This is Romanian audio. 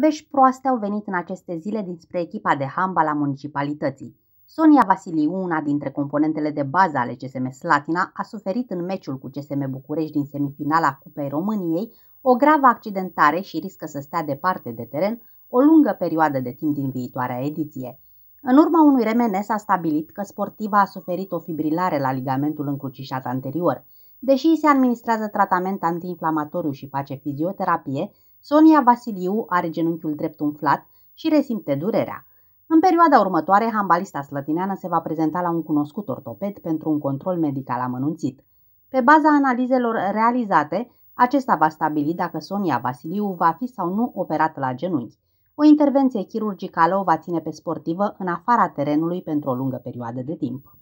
Vești proaste au venit în aceste zile dinspre echipa de handbal a municipalității. Sonia Vasiliu, una dintre componentele de bază ale CSM Slatina, a suferit în meciul cu CSM București din semifinala Cupei României o gravă accidentare și riscă să stea departe de teren o lungă perioadă de timp din viitoarea ediție. În urma unui remene s-a stabilit că sportiva a suferit o fibrilare la ligamentul încrucișat anterior. Deși îi se administrează tratament antiinflamatoriu și face fizioterapie, Sonia Vasiliu are genunchiul drept umflat și resimte durerea. În perioada următoare, hambalista slătineană se va prezenta la un cunoscut ortoped pentru un control medical amănunțit. Pe baza analizelor realizate, acesta va stabili dacă Sonia Vasiliu va fi sau nu operată la genunchi. O intervenție chirurgicală o va ține pe sportivă în afara terenului pentru o lungă perioadă de timp.